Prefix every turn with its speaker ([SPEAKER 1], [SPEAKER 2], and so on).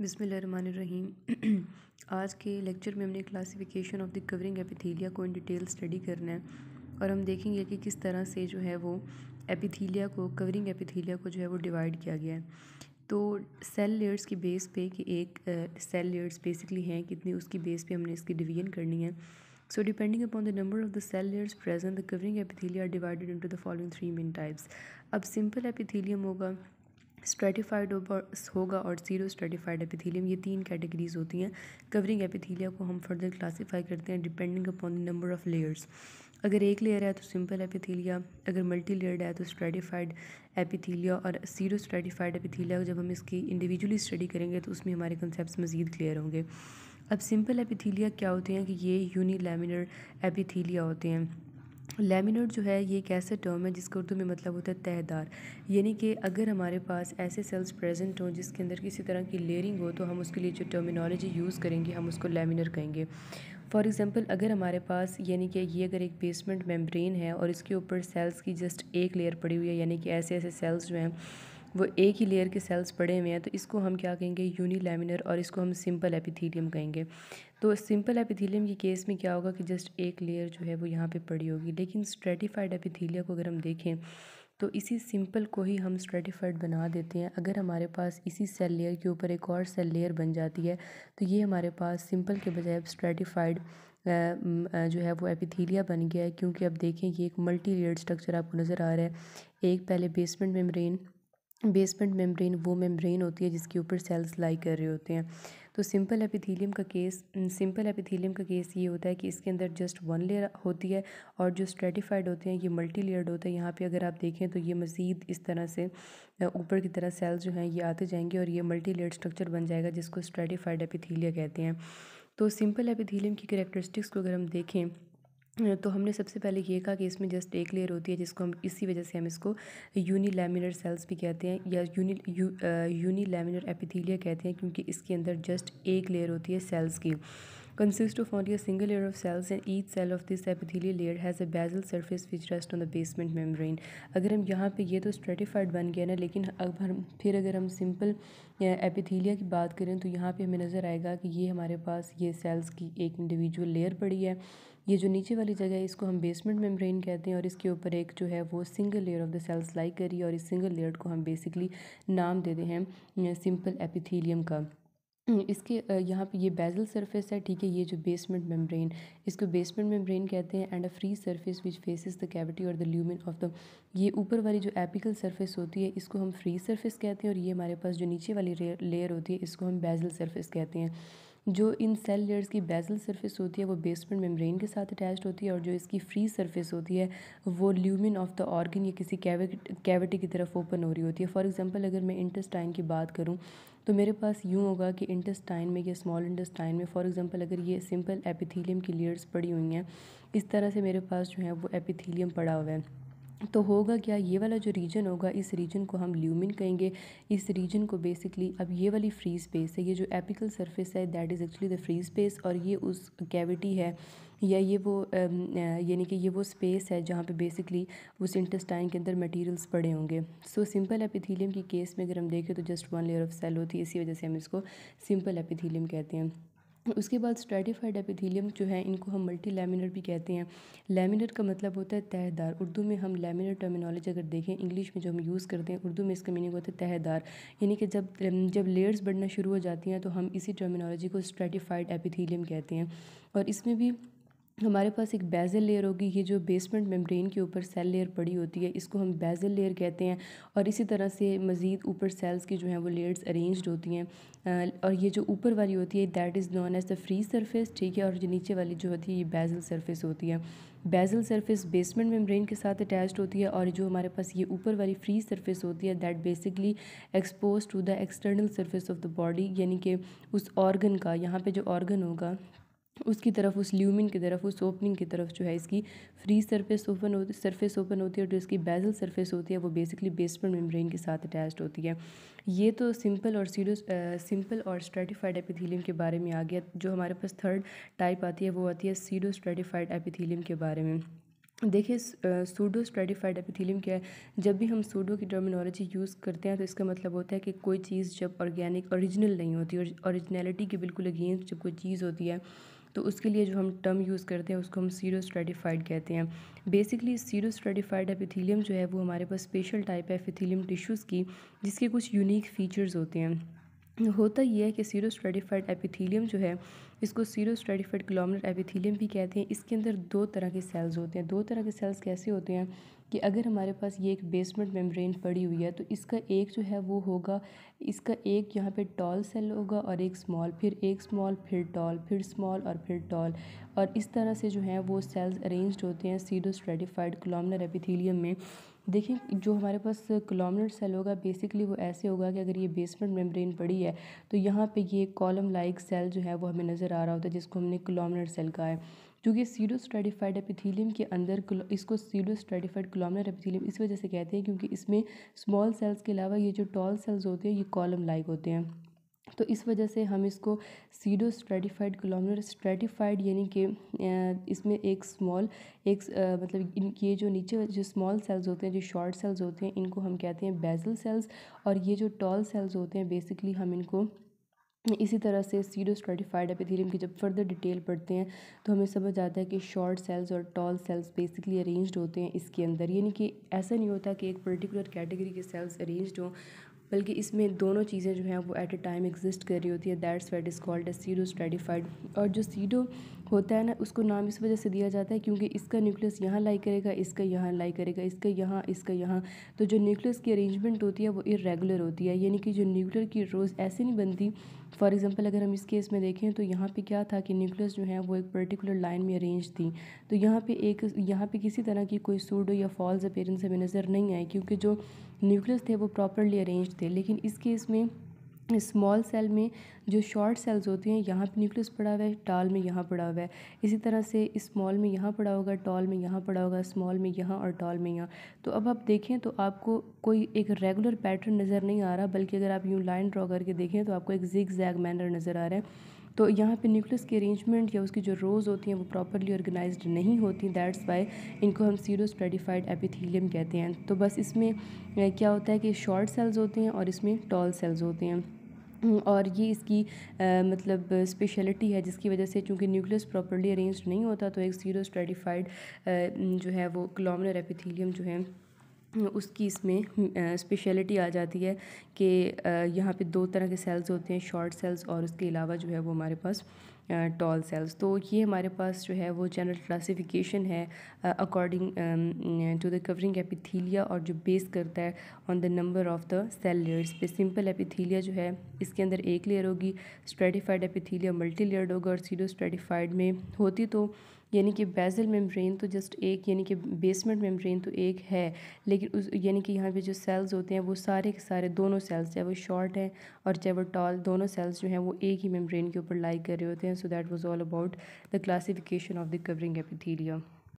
[SPEAKER 1] बिसमीम आज के लेक्चर में हमने classification of the covering epithelia को इन डिटेल स्टडी करना है और हम देखेंगे कि किस तरह से जो है वो एपिथीलिया को कवरिंग एपिथीलिया को जो है वो डिवाइड किया गया है तो सेल लेयर्स की बेस पे कि एक सेल लेयर्स बेसिकली हैं कितनी उसकी बेस पे हमने इसकी डिवीजन करनी है so depending upon the number of the cell layers present the covering epithelia divided divided into the following three main types अब सिंपल एपिथीलियम होगा स्ट्रेटिफाइड होगा और जीरो स्ट्रेटिफाइड एपिथीलियम ये तीन कैटेगरीज होती हैं कवरिंग एपिथीलिया को हम फर्दर क्लासीफाई करते हैं depending upon the number of layers अगर एक लेयर है तो सिंपल एपिथीलिया अगर मल्टी लेयर्ड है तो स्ट्रेटिफाइड एपिथीलिया और सीरो स्ट्रेटिफाइड एपिथीलिया जब हम इसकी इंडिविजुअली स्टडी करेंगे तो उसमें हमारे कंसेप्ट मज़ीद क्लियर होंगे अब सिंपल एपिथीलिया क्या होते हैं कि ये यूनिलेमिनर एपिथीलिया होते हैं लैमिनेट जो है ये एक ऐसा टर्म है जिसका उर्दू में मतलब होता है तहदार यानी कि अगर हमारे पास ऐसे सेल्स प्रेजेंट हों जिसके अंदर किसी तरह की लेयरिंग हो तो हम उसके लिए जो टर्मिनोलॉजी यूज़ करेंगे हम उसको लेमिनर कहेंगे फॉर एग्ज़ाम्पल अगर हमारे पास यानी कि ये अगर एक बेसमेंट मेम्ब्रेन है और इसके ऊपर सेल्स की जस्ट एक लेयर पड़ी हुई है यानी कि ऐसे ऐसे सेल्स जो हैं वो एक ही लेयर के सेल्स पड़े हुए हैं तो इसको हम क्या कहेंगे यूनिलैमिनर और इसको हम सिंपल एपिथीलियम कहेंगे तो सिंपल एपिथीलियम के केस में क्या होगा कि जस्ट एक लेयर जो है वो यहाँ पे पड़ी होगी लेकिन स्ट्रेटिफाइड एपिथीलिया को अगर हम देखें तो इसी सिंपल को ही हम स्ट्रेटिफाइड बना देते हैं अगर हमारे पास इसी सेल लेयर के ऊपर एक और सेल लेयर बन जाती है तो ये हमारे पास सिंपल के बजाय स्ट्रेटिफाइड जो है वो एपिथीलिया बन गया है क्योंकि अब देखें ये एक मल्टी लेयर स्ट्रक्चर आपको नज़र आ रहा है एक पहले बेसमेंट मेम्ब्रेन बेसमेंट मेम्ब्रेन वो मेम्ब्रेन होती है जिसके ऊपर सेल्स लाई कर रहे होते हैं तो सिंपल एपिथीलियम का केस सिंपल एपिथीलियम का केस ये होता है कि इसके अंदर जस्ट वन लेयर होती है और जो स्ट्रेटिफाइड होते हैं ये मल्टी लेयर्ड होते हैं यहाँ पे अगर आप देखें तो ये मज़ीद इस तरह से ऊपर की तरह सेल्स जो हैं ये आते जाएंगे और ये मल्टी लेयर स्ट्रक्चर बन जाएगा जिसको स्ट्रेटिफाइड एपिथीलिया कहते हैं तो सिंपल एपिथीलियम की करेक्टरिस्टिक्स को अगर हम देखें तो हमने सबसे पहले ये कहा कि इसमें जस्ट एक लेयर होती है जिसको हम इसी वजह से हम इसको यूनिलैमिनर सेल्स भी कहते हैं या यूनि यू, एपिथीलिया कहते हैं क्योंकि इसके अंदर जस्ट एक लेयर होती है सेल्स की consist of only single layer of cells and each cell of this this layer has has basal surface which rest on the basement basement अगर हम यहाँ पर ये तो स्ट्रेटिफाइड बन गया ना लेकिन अब हम फिर अगर हम सिंपल एपिथीलिया की बात करें तो यहाँ पर हमें नज़र आएगा कि ये हमारे पास ये सेल्स की एक इंडिविजुअल लेयर पड़ी है ये जो नीचे वाली जगह है इसको हम बेसमेंट मेम्ब्रेन कहते हैं और इसके ऊपर एक जो है वो single layer of the cells like करी और इस सिंगल लेयर को हम बेसिकली नाम देते हैं सिंपल एपिथीलियम का इसके यहाँ पे ये बेजल सरफेस है ठीक है ये जो बेसमेंट मेम्ब्रेन इसको बेसमेंट मेम्ब्रेन कहते हैं and uh free surface which faces the cavity और द ल्यूमिन ऑफ द ये ऊपर वाली जो एपिकल सरफेस होती है इसको हम फ्री सरफेस कहते हैं और ये हमारे पास जो नीचे वाली लेयर होती है इसको हम बेजल सरफेस कहते हैं जो इन सेल लेयर्स की बेसल सरफेस होती है वो बेसमेंट मेम्ब्रेन के साथ अटैच होती है और जो इसकी फ्री सरफेस होती है वो ल्यूमिन ऑफ द ऑर्गन या किसी कैविटी की तरफ ओपन हो रही होती है फॉर एग्जांपल अगर मैं इंटेस्टाइन की बात करूँ तो मेरे पास यूँ होगा कि इंटेस्टाइन में या स्मॉल इंटेस्टाइन में फॉर एग्ज़ाम्पल अगर ये सिंपल एपिथीलियम की लेयर्स पड़ी हुई हैं इस तरह से मेरे पास जो है वो एपिथीलियम पड़ा हुआ है तो होगा क्या ये वाला जो रीजन होगा इस रीजन को हम ल्यूमिन कहेंगे इस रीजन को बेसिकली अब ये वाली फ्री स्पेस है ये जो एपिकल सरफेस है that is actually the free space और ये उस कैविटी है या ये वो यानी कि ये वो स्पेस है जहाँ पे बेसिकली उस इंटेस्टाइन के अंदर मटेरियल्स पड़े होंगे सो सिंपल एपिथीलियम की केस में अगर हम देखें तो just one layer of cell होती है इसी वजह से हम इसको सिंपल एपिथीलियम कहते हैं उसके बाद स्ट्रेटिफाइड एपिथीलियम जो है इनको हम मल्टी लेमिनर भी कहते हैं लेमिनर का मतलब होता है तहदार उर्दू में हम लेमिनर टर्मिनोलॉजी अगर देखें इंग्लिश में जो हम यूज़ करते हैं उर्दू में इसका मीनिंग होता है तहदार यानी कि जब जब लेयर्स बढ़ना शुरू हो जाती हैं तो हम इसी टर्मिनोलॉजी को स्ट्रेटिफाइड एपिथीलियम कहते हैं और इसमें भी हमारे पास एक बेजल लेयर होगी ये जो बेसमेंट मेम्ब्रेन के ऊपर सेल लेयर पड़ी होती है इसको हम बेजल लेयर कहते हैं और इसी तरह से मज़ीद ऊपर सेल्स की जो हैं वो लेयर्स अरेंज्ड होती हैं और ये जो ऊपर वाली होती है that is known as the free surface ठीक है और जो नीचे वाली जो होती है ये बेजल सरफेस होती है बेजल सरफेस बेसमेंट मेम्ब्रेन के साथ अटैच होती है और जो हमारे पास ये ऊपर वाली फ्री सर्फेस होती है that basically expose to the external surface of the body यानी कि उस ऑर्गन का यहाँ पर जो ऑर्गन होगा उसकी तरफ उस ल्यूमिन की तरफ उस ओपनिंग की तरफ जो है इसकी फ्री सरफेस ओपन होती सरफेस ओपन होती है और जो इसकी बेजल सरफेस होती है वो बेसिकली बेसमेंट मेम्ब्रेन के साथ अटैच्ड होती है ये तो सिंपल और सीडो सिंपल और स्ट्रेटिफाइड एपिथीलियम के बारे में आ गया जो हमारे पास थर्ड टाइप आती है वो आती है सीडो स्ट्रेटिफाइड एपिथीलियम के बारे में देखिए सूडो स्ट्रेटिफाइड एपिथीलियम क्या है जब भी हम सूडो की टर्मिनोलॉजी यूज़ करते हैं तो इसका मतलब होता है कि कोई चीज़ जब ऑर्गेनिक ओरिजिनल नहीं होती और ओरिजिनलिटी के बिल्कुल अगेंस्ट जब कोई चीज़ होती है तो उसके लिए जो हम टर्म यूज़ करते हैं उसको हम सीरो स्ट्रेटिफाइड कहते हैं बेसिकली सीरो स्ट्रेटिफाइड एपिथीलियम जो है वो हमारे पास स्पेशल टाइप है एपिथीलियम टिश्यूज़ की जिसके कुछ यूनिक फ़ीचर्स होते हैं होता यह है कि सीरो स्ट्रेटिफाइड एपिथीलियम जो है इसको सीरो स्ट्रेटिफाइड ग्लोमर एपिथीलियम भी कहते हैं इसके अंदर दो तरह के सेल्स होते हैं दो तरह के सेल्स कैसे होते हैं कि अगर हमारे पास ये एक बेसमेंट मेम्ब्रेन पड़ी हुई है तो इसका एक जो है वो होगा इसका एक यहाँ पे टॉल सेल होगा और एक स्मॉल फिर एक स्मॉल फिर टॉल फिर स्मॉल और फिर टॉल और इस तरह से जो है वो सेल्स अरेंज्ड होते हैं सीडो स्ट्रेटिफाइड कलॉमनर एपिथीलियम में देखिए जो हमारे पास कलॉमनर सेल होगा बेसिकली वो ऐसे होगा कि अगर ये बेसमेंट मेम्ब्रेन पड़ी है तो यहाँ पे ये कॉलम लाइक सेल जो है वो हमें नज़र आ रहा होता है जिसको हमने कलॉमनर सेल कहा है क्योंकि सीडो स्ट्रेटिफाइड एपिथीलियम के अंदर इसको सीडो स्ट्रेटिफाइड कॉलमनर एपिथीलियम इस वजह से कहते हैं क्योंकि इसमें स्मॉल सेल्स के अलावा ये जो टॉल सेल्स होते हैं ये कॉलम लाइक होते हैं तो इस वजह से हम इसको सीडो स्ट्रेटिफाइड कॉलमनर स्ट्रेटिफाइड यानी कि इसमें एक स्मॉल एक मतलब इनके जो नीचे जो स्मॉल सेल्स होते हैं जो शॉर्ट सेल्स होते हैं इनको हम कहते हैं बेजल सेल्स और ये जो टॉल सेल्स होते हैं बेसिकली हम इनको इसी तरह से सीडो स्ट्रेटिफाइड एपिथीलियम की जब फर्दर डिटेल पढ़ते हैं तो हमें समझ आता है कि शॉर्ट सेल्स और टॉल सेल्स बेसिकली अरेंज्ड होते हैं इसके अंदर यानी कि ऐसा नहीं होता कि एक पर्टिकुलर कैटेगरी के सेल्स अरेंज्ड हों बल्कि इसमें दोनों चीज़ें जो हैं वो एट अ टाइम एग्जिस्ट कर रही होती है that's what is called a pseudo stratified और जो सीडो होता है ना उसको नाम इस वजह से दिया जाता है क्योंकि इसका न्यूक्लियस यहाँ लाई करेगा इसका यहाँ लाई करेगा इसका यहाँ इसका यहाँ तो जो न्यूक्लियस की अरेंजमेंट होती है वो इरेगुलर होती है यानी कि जो न्यूक्लियर की रोज़ ऐसे नहीं बनती फॉर एग्ज़ाम्पल अगर हम इस केस में देखें तो यहाँ पे क्या था कि न्यूक्लियस जो है वो एक पर्टिकुलर लाइन में अरेंज थी तो यहाँ पे एक यहाँ पे किसी तरह की कोई सूडो या फॉल्स अपेयरेंस हमें नज़र नहीं आई क्योंकि जो न्यूक्लियस थे वो प्रॉपरली अरेंज थे लेकिन इस केस में स्मॉल सेल में जो शॉर्ट सेल्स होती हैं यहाँ पे न्यूक्लियस पड़ा हुआ है टाल में यहाँ पड़ा हुआ है इसी तरह से स्मॉल में यहाँ पड़ा होगा टॉल में यहाँ पड़ा होगा स्मॉल में यहाँ और टॉल में यहाँ तो अब आप देखें तो आपको कोई एक रेगुलर पैटर्न नज़र नहीं आ रहा बल्कि अगर आप यूँ लाइन ड्रॉ करके देखें तो आपको एक जिग जैग मैनर नज़र आ रहा है तो यहाँ पे न्यूक्लियस की अरेंजमेंट या उसकी जो रोज़ होती हैं वो प्रॉपरली ऑर्गेनाइज नहीं होती दैट्स वाई इनको हम सीरो स्प्रेडिफाइड एपिथीलियम कहते हैं तो बस इसमें क्या होता है कि शॉर्ट सेल्स होते हैं और इसमें टॉल सेल्स होते हैं और ये इसकी आ, मतलब स्पेशलिटी है जिसकी वजह से चूँकि न्यूक्लियस प्रॉपरली अरेंज नहीं होता तो एक सीरो स्ट्रेटिफाइड जो है वो क्लोमिनर एपिथीलियम जो है उसकी इसमें स्पेशलिटी आ जाती है कि यहाँ पे दो तरह के सेल्स होते हैं शॉर्ट सेल्स और उसके अलावा जो है वो हमारे पास टॉल सेल्स तो ये हमारे पास जो है वो जनरल क्लासिफिकेशन है according to the covering epithelia और जो बेस करता है on the number of the cell layers पे सिंपल एपिथीलिया जो है इसके अंदर एक लेयर होगी स्ट्रेटिफाइड एपिथीलिया मल्टी लेयर्ड होगा और सीडो स्ट्रेटिफाइड में होती तो यानी कि बेजल मेम्ब्रेन तो जस्ट एक यानी कि बेसमेंट मेम्ब्रेन तो एक है लेकिन उस यानी कि यहाँ पे जो सेल्स होते हैं वो सारे के सारे दोनों सेल्स चाहे वो शॉर्ट हैं और चाहे वो टॉल दोनों सेल्स जो हैं वो एक ही मेम्ब्रेन के ऊपर लाइक कर रहे होते हैं so that was all about the classification of the covering epithelium